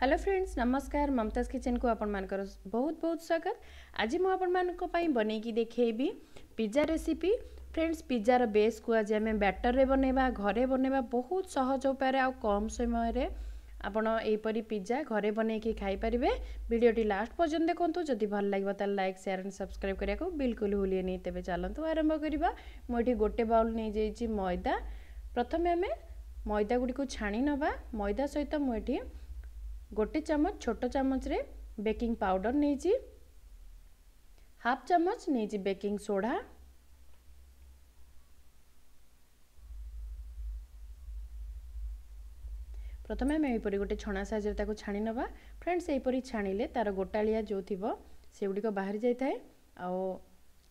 Hello friends নমস্কার মমতাজ কিচেনকু আপনার বহুত বহুত স্বাগত আজ মু আপনার বনাইকি দেখেবি পিজা রেসিপি ফ্রেন্ডস পিଜାର বেস্କୁ ଆଜି ଆମେ ବ୍ୟାଟର୍ରେ ବନେଇବା ଘରେ ବନେଇବା ବହୁତ ସହଜ ଉପାୟରେ ଆଉ କମ୍ ସମୟରେ ଆପଣ ଏହିପରି ପିଜା ଘରେ ବନେଇକି ଖାଇପାରିବେ ଭିଡ଼ିଓଟି ଲାଷ୍ଟ ପର୍ଯ୍ୟନ୍ତ ଦେଖନ୍ତୁ ଯଦି ଭଲ ଲାଗିବ ତାହେଲେ ଲାଇକ୍ ସେୟାର ଆଣ୍ଡ ସବସ୍କ୍ରାଇବ୍ କରିବାକୁ ବିଲକୁଲ ଭୁଲିବେନି ତେବେ ଚାଲନ୍ତୁ ଆରମ୍ଭ କରିବା ମୁଁ ଏଠି ଗୋଟେ ବାଉଲ୍ ନେଇଯାଇଛି ମଇଦା ପ୍ରଥମେ ଆମେ ମଇଦା ଗୁଡ଼ିକୁ ଛାଣି ନେବା ମଇଦା ସହିତ ମୁଁ ଏଠି ଗୋଟେ ଚାମଚ ଛୋଟ ଚାମଚରେ ବେକିଂ ପାଉଡ଼ର ନେଇଛି ହାଫ୍ ଚାମଚ ନେଇଛି ବେକିଂ ସୋଢ଼ା ପ୍ରଥମେ ଆମେ ଏହିପରି ଗୋଟେ ଛଣା ସାହାଯ୍ୟରେ ତାକୁ ଛାଣି ନେବା ଫ୍ରେଣ୍ଡସ୍ ଏହିପରି ଛାଣିଲେ ତା'ର ଗୋଟାଳିଆ ଯେଉଁ ଥିବ ସେଗୁଡ଼ିକ ବାହାରି ଯାଇଥାଏ ଆଉ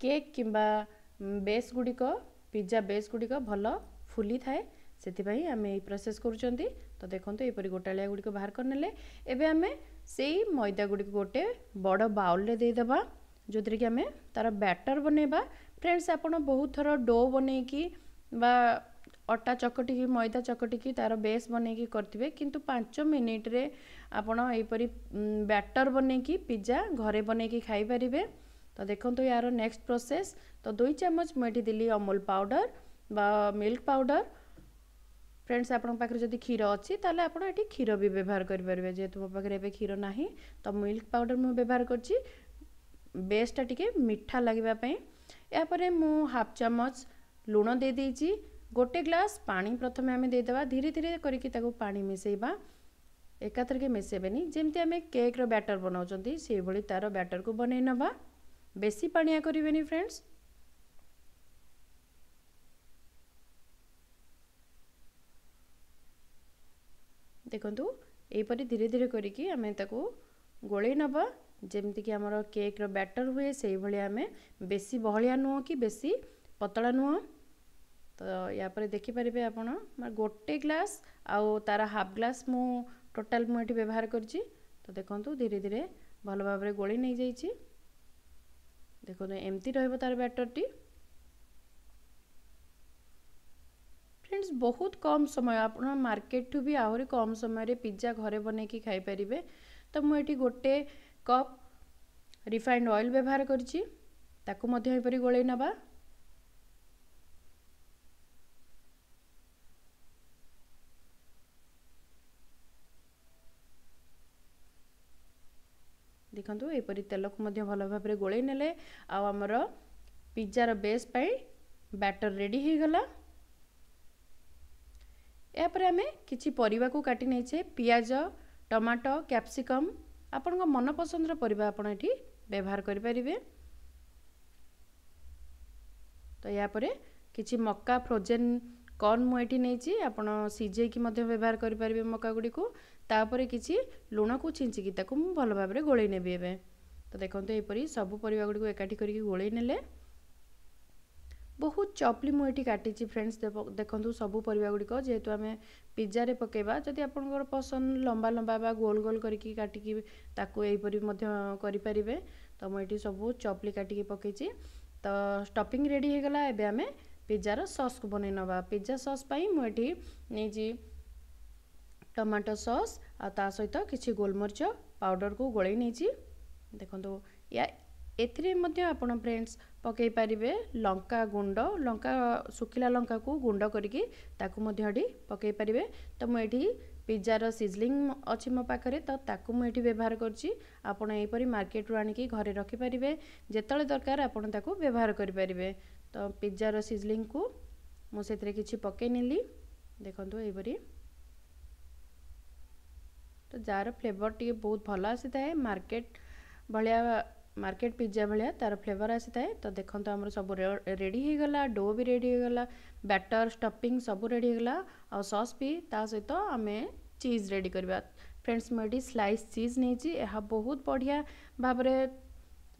କେକ୍ କିମ୍ବା ବେସ୍ ଗୁଡ଼ିକ ପିଜ୍ଜା ବେସ୍ ଗୁଡ଼ିକ ଭଲ ଫୁଲିଥାଏ ସେଥିପାଇଁ ଆମେ ଏହି ପ୍ରୋସେସ୍ କରୁଛନ୍ତି ତ ଦେଖନ୍ତୁ ଏହିପରି ଗୋଟାଳିଆ ଗୁଡ଼ିକ ବାହାର କରିନେଲେ ଏବେ ଆମେ ସେଇ ମଇଦା ଗୁଡ଼ିକୁ ଗୋଟେ ବଡ଼ ବାଉଲରେ ଦେଇଦେବା ଯେଉଁଥିରେ କି ଆମେ ତା'ର ବ୍ୟାଟର୍ ବନେଇବା ଫ୍ରେଣ୍ଡସ୍ ଆପଣ ବହୁତ ଥର ଡୋ ବନେଇକି ବା ଅଟା ଚକଟିକି ମଇଦା ଚକଟିକି ତା'ର ବେସ୍ ବନେଇକି କରିଥିବେ କିନ୍ତୁ ପାଞ୍ଚ ମିନିଟ୍ରେ ଆପଣ ଏହିପରି ବ୍ୟାଟର୍ ବନେଇକି ପିଜା ଘରେ ବନେଇକି ଖାଇପାରିବେ ତ ଦେଖନ୍ତୁ ଏହାର ନେକ୍ସଟ ପ୍ରୋସେସ୍ ତ ଦୁଇ ଚାମଚ ମୁଁ ଏଠି ଦେଲି ଅମୁଲ ପାଉଡ଼ର ବା ମିଲ୍କ ପାଉଡ଼ର ফ্রেন্ডস আপনার পাখে যদি ক্ষীর অছি তাহলে আপনার এটি ক্ষীর বি ব্যবহার করে পারবে যেহেতু মো পাখে এবার ক্ষীর না তো মিল্ক পাউডার মু ব্যবহার করছি বেসটা টিকে মিঠা লাগবা এরপরে মু হাফ চামচ লুণ দিয়ে দিয়েছি গোটে গ্লাস পা প্রথমে আমি দিয়েদেবা ধীরে ধীরে করি তাকে পা মিশাইবা একাথরকে মিশাইবেনি যেমতি আমি কেক্র ব্যাটর বনাউছেন সেইভাবে তার ব্যাটরক বনাই নেবা বেশি পাণিয়া করবেনি ফ্রেন্ডস ଦେଖନ୍ତୁ ଏହିପରି ଧୀରେ ଧୀରେ କରିକି ଆମେ ତାକୁ ଗୋଳେଇ ନେବା ଯେମିତିକି ଆମର କେକ୍ର ବ୍ୟାଟର୍ ହୁଏ ସେଇଭଳି ଆମେ ବେଶୀ ବହଳିଆ ନୁହଁ କି ବେଶୀ ପତଳା ନୁହଁ ତ ୟାପରେ ଦେଖିପାରିବେ ଆପଣ ଗୋଟେ ଗ୍ଲାସ୍ ଆଉ ତା'ର ହାଫ୍ ଗ୍ଲାସ୍ ମୁଁ ଟୋଟାଲ୍ ମୁଁ ଏଠି ବ୍ୟବହାର କରିଛି ତ ଦେଖନ୍ତୁ ଧୀରେ ଧୀରେ ଭଲ ଭାବରେ ଗୋଳେଇ ନେଇଯାଇଛି ଦେଖନ୍ତୁ ଏମିତି ରହିବ ତା'ର ବ୍ୟାଟର୍ଟି ফ্রেন্ডস ବହୁତ କମ୍ ସମୟ ଆପଣ ମାର୍କେଟ୍ଠୁ ବି ଆହୁରି କମ୍ ସମୟରେ ପିଜ୍ଜା ଘରେ ବନେଇକି ଖାଇପାରିବେ ତ ମୁଁ ଏଠି ଗୋଟେ କପ୍ ରିଫାଇଣ୍ଡ ଅଏଲ୍ ବ୍ୟବହାର କରିଛି ତାକୁ ମଧ୍ୟ ଏପରି ଗୋଳେଇ ନେବା ଦେଖନ୍ତୁ ଏପରି ତେଲକୁ ମଧ୍ୟ ଭଲ ଭାବରେ ଗୋଳେଇ ନେଲେ ଆଉ ଆମର ପିଜାର ବେସ୍ ପାଇଁ ବ୍ୟାଟର ରେଡ଼ି ହୋଇଗଲା ଏହାପରେ ଆମେ କିଛି ପରିବାକୁ କାଟି ନେଇଛେ ପିଆଜ ଟମାଟୋ କ୍ୟାପ୍ସିକମ୍ ଆପଣଙ୍କ ମନପସନ୍ଦର ପରିବା ଆପଣ ଏଠି ବ୍ୟବହାର କରିପାରିବେ ତ ଏହାପରେ କିଛି ମକା ଫ୍ରୋଜେନ୍ କର୍ନ ମୁଁ ଏଠି ନେଇଛି ଆପଣ ସିଝେଇକି ମଧ୍ୟ ବ୍ୟବହାର କରିପାରିବେ ମକା ଗୁଡ଼ିକୁ ତାପରେ କିଛି ଲୁଣକୁ ଛିଞ୍ଚିକି ତାକୁ ମୁଁ ଭଲ ଭାବରେ ଗୋଳେଇ ନେବି ଏବେ ତ ଦେଖନ୍ତୁ ଏହିପରି ସବୁ ପରିବା ଗୁଡ଼ିକୁ ଏକାଠି କରିକି ଗୋଳେଇ ନେଲେ बहुत चप्ली म फ्रेंड्स काटि फ्रेन्डस् देख्नु सबै परेको पिजारे पकेबा जदि पकेवा पसंद लंबा लंबा बा गोल गोल गरिक काटिक यहीपरिपरे त म ए सबै चप्ली काटिक पके तफिङ रेडीगला एम पिज्जार ससको बनै निज्जा ससपिँ टमाटो सस पाउडर को पार्ोलै नै देख्नु या ଏଥିରେ ମଧ୍ୟ ଆପଣ ଫ୍ରେଣ୍ଡସ୍ ପକାଇ ପାରିବେ ଲଙ୍କା ଗୁଣ୍ଡ ଲଙ୍କା ଶୁଖିଲା ଲଙ୍କାକୁ ଗୁଣ୍ଡ କରିକି ତାକୁ ମଧ୍ୟ ଏଠି ପକାଇ ପାରିବେ ତ ମୁଁ ଏଠି ପିଜାର ସିଜଲିଂ ଅଛି ମୋ ପାଖରେ ତ ତାକୁ ମୁଁ ଏଠି ବ୍ୟବହାର କରୁଛି ଆପଣ ଏହିପରି ମାର୍କେଟରୁ ଆଣିକି ଘରେ ରଖିପାରିବେ ଯେତେବେଳେ ଦରକାର ଆପଣ ତାକୁ ବ୍ୟବହାର କରିପାରିବେ ତ ପିଜାର ସିଜଲିଂକୁ ମୁଁ ସେଥିରେ କିଛି ପକାଇ ନେଲି ଦେଖନ୍ତୁ ଏହିପରି ତ ଯାହାର ଫ୍ଲେଭର୍ ଟିକେ ବହୁତ ଭଲ ଆସିଥାଏ ମାର୍କେଟ ଭଳିଆ মার্কেট পিজ্জা ভাইয়া তার ফ্লেভর আসিথায়ে তো দেখুন আমার সব রেডি হয়ে গলা ডো বি রেডি হয়ে গলা ব্যাটর স্টপিং সব রেডি হয়ে গলা আর সস বি তা সহিত আমি চিজ রেডি করা ফ্রেন্ডস মু এটি স্লাইস চিজ নিয়েছি ଏହା ବହୁତ ବଢ଼ିଆ ଭାବରେ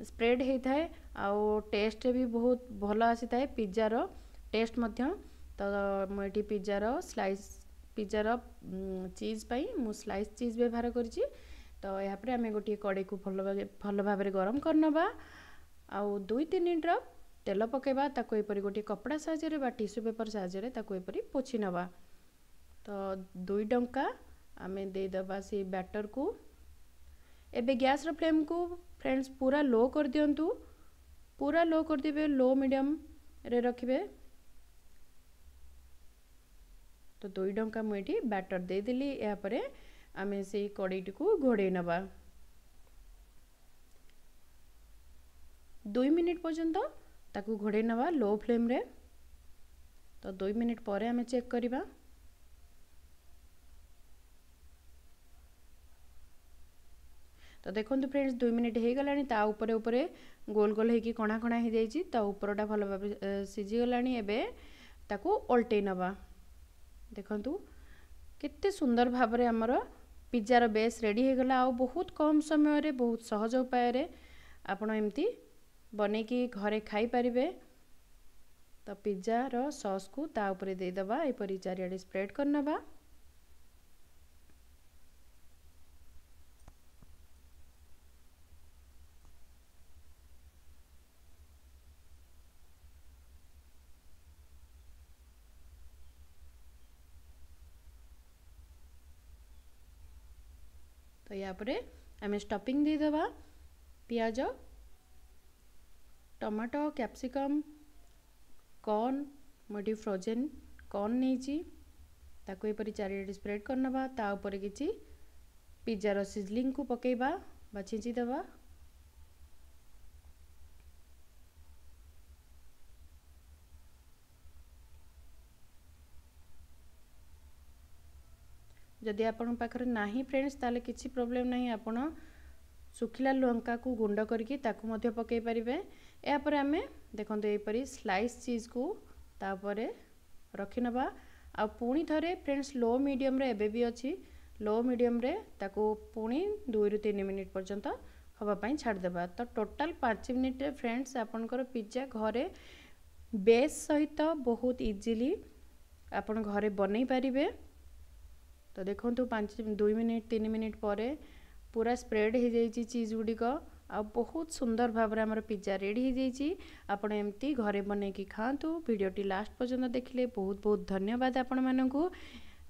ସ୍ପ୍ରେଡ୍ ହୋଇଥାଏ ଆଉ ଟେଷ୍ଟରେ ବି ବହୁତ ଭଲ ଆସିଥାଏ ପିଜାର ଟେଷ୍ଟ ମଧ୍ୟ ତ ମୁଁ ଏଠି ପିଜାର ସ୍ଲାଇସ୍ ପିଜାର ଚିଜ୍ ପାଇଁ ମୁଁ ସ୍ଲାଇସ୍ ଚିଜ୍ ବ୍ୟବହାର କରିଛି ତ ଏହାପରେ ଆମେ ଗୋଟିଏ କଡ଼େଇକୁ ଭଲ ଭଲ ଭାବରେ ଗରମ କରିନେବା ଆଉ ଦୁଇ ତିନି ଡ୍ରପ୍ ତେଲ ପକାଇବା ତାକୁ ଏପରି ଗୋଟିଏ କପଡ଼ା ସାହାଯ୍ୟରେ ବା ଟିସୁ ପେପର୍ ସାହାଯ୍ୟରେ ତାକୁ ଏପରି ପୋଛି ନେବା ତ ଦୁଇ ଟଙ୍କା ଆମେ ଦେଇଦେବା ସେଇ ବ୍ୟାଟର୍କୁ ଏବେ ଗ୍ୟାସ୍ର ଫ୍ଲେମ୍କୁ ଫ୍ରେଣ୍ଡସ୍ ପୁରା ଲୋ କରିଦିଅନ୍ତୁ ପୁରା ଲୋ କରିଦେବେ ଲୋ ମିଡ଼ିୟମ୍ରେ ରଖିବେ ତ ଦୁଇ ଟଙ୍କା ମୁଁ ଏଠି ବ୍ୟାଟର୍ ଦେଇଦେଲି ଏହାପରେ आम से कड़ईटी को घोड़े नवा दुई मिनिट पर्यंत घोड़े नवा लो फ्लेम रे। तो दुई मिनिट पर आम चेक करवा तो देखते फ्रेंड्स दुई मिनिट हो ऊपर गोल गोल हो कणा कणा हो जाए तो ऊपर भल भाव सीझीगला एल्टे नवा देखु के सुंदर भाव आमर ପିଜାର ବେସ୍ ରେଡ଼ି ହୋଇଗଲା ଆଉ ବହୁତ କମ୍ ସମୟରେ ବହୁତ ସହଜ ଉପାୟରେ ଆପଣ ଏମିତି ବନେଇକି ଘରେ ଖାଇପାରିବେ ତ ପିଜାର ସସ୍କୁ ତା ଉପରେ ଦେଇଦେବା ଏପରି ଚାରିଆଡ଼େ ସ୍ପ୍ରେଡ଼୍ କରିନେବା তো ইয়াপরে আমি স্টপিং দিয়েদেবা পিঁয়াজ টমাটো ক্যাপসিকম কর্ন মুটি ফ্রোজেন কর্ন নিয়েছি তাকে এপরি চারিআডে স্প্রেড করে নেবা তা উপরে কিছু পিজ্ଜାର সিজলিং কু পকাইবা বা ছিঁচি দেবা ଯଦି ଆପଣଙ୍କ ପାଖରେ ନାହିଁ ଫ୍ରେଣ୍ଡସ୍ ତାହେଲେ କିଛି ପ୍ରୋବ୍ଲେମ୍ ନାହିଁ ଆପଣ ଶୁଖିଲା ଲଙ୍କାକୁ ଗୁଣ୍ଡ କରିକି ତାକୁ ମଧ୍ୟ ପକାଇ ପାରିବେ ଏହାପରେ ଆମେ ଦେଖନ୍ତୁ ଏହିପରି ସ୍ଲାଇସ୍ ଚିଜ୍କୁ ତାପରେ ରଖିନେବା ଆଉ ପୁଣି ଥରେ ଫ୍ରେଣ୍ଡସ୍ ଲୋ ମିଡ଼ିୟମ୍ରେ ଏବେ ବି ଅଛି ଲୋ ମିଡ଼ିୟମ୍ରେ ତାକୁ ପୁଣି ଦୁଇରୁ ତିନି ମିନିଟ୍ ପର୍ଯ୍ୟନ୍ତ ହେବା ପାଇଁ ଛାଡ଼ିଦେବା ତ ଟୋଟାଲ୍ ପାଞ୍ଚ ମିନିଟ୍ରେ ଫ୍ରେଣ୍ଡସ୍ ଆପଣଙ୍କର ପିଜ୍ଜା ଘରେ ବେସ୍ ସହିତ ବହୁତ ଇଜିଲି ଆପଣ ଘରେ ବନେଇ ପାରିବେ ତ ଦେଖନ୍ତୁ ପାଞ୍ଚ ଦୁଇ ମିନିଟ୍ ତିନି ମିନିଟ୍ ପରେ ପୁରା ସ୍ପ୍ରେଡ଼୍ ହୋଇଯାଇଛି ଚିଜ୍ ଗୁଡ଼ିକ ଆଉ ବହୁତ ସୁନ୍ଦର ଭାବରେ ଆମର ପିଜ୍ଜା ରେଡ଼ି ହୋଇଯାଇଛି ଆପଣ ଏମିତି ଘରେ ବନେଇକି ଖାଆନ୍ତୁ ଭିଡ଼ିଓଟି ଲାଷ୍ଟ ପର୍ଯ୍ୟନ୍ତ ଦେଖିଲେ ବହୁତ ବହୁତ ଧନ୍ୟବାଦ ଆପଣମାନଙ୍କୁ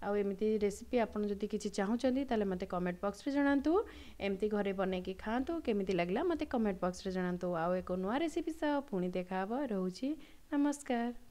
ଆଉ ଏମିତି ରେସିପି ଆପଣ ଯଦି କିଛି ଚାହୁଁଛନ୍ତି ତାହେଲେ ମୋତେ କମେଣ୍ଟ ବକ୍ସରେ ଜଣାନ୍ତୁ ଏମିତି ଘରେ ବନେଇକି ଖାଆନ୍ତୁ କେମିତି ଲାଗିଲା ମୋତେ କମେଣ୍ଟ ବକ୍ସରେ ଜଣାନ୍ତୁ ଆଉ ଏକ ନୂଆ ରେସିପି ସହ ପୁଣି ଦେଖାହେବ ରହୁଛି ନମସ୍କାର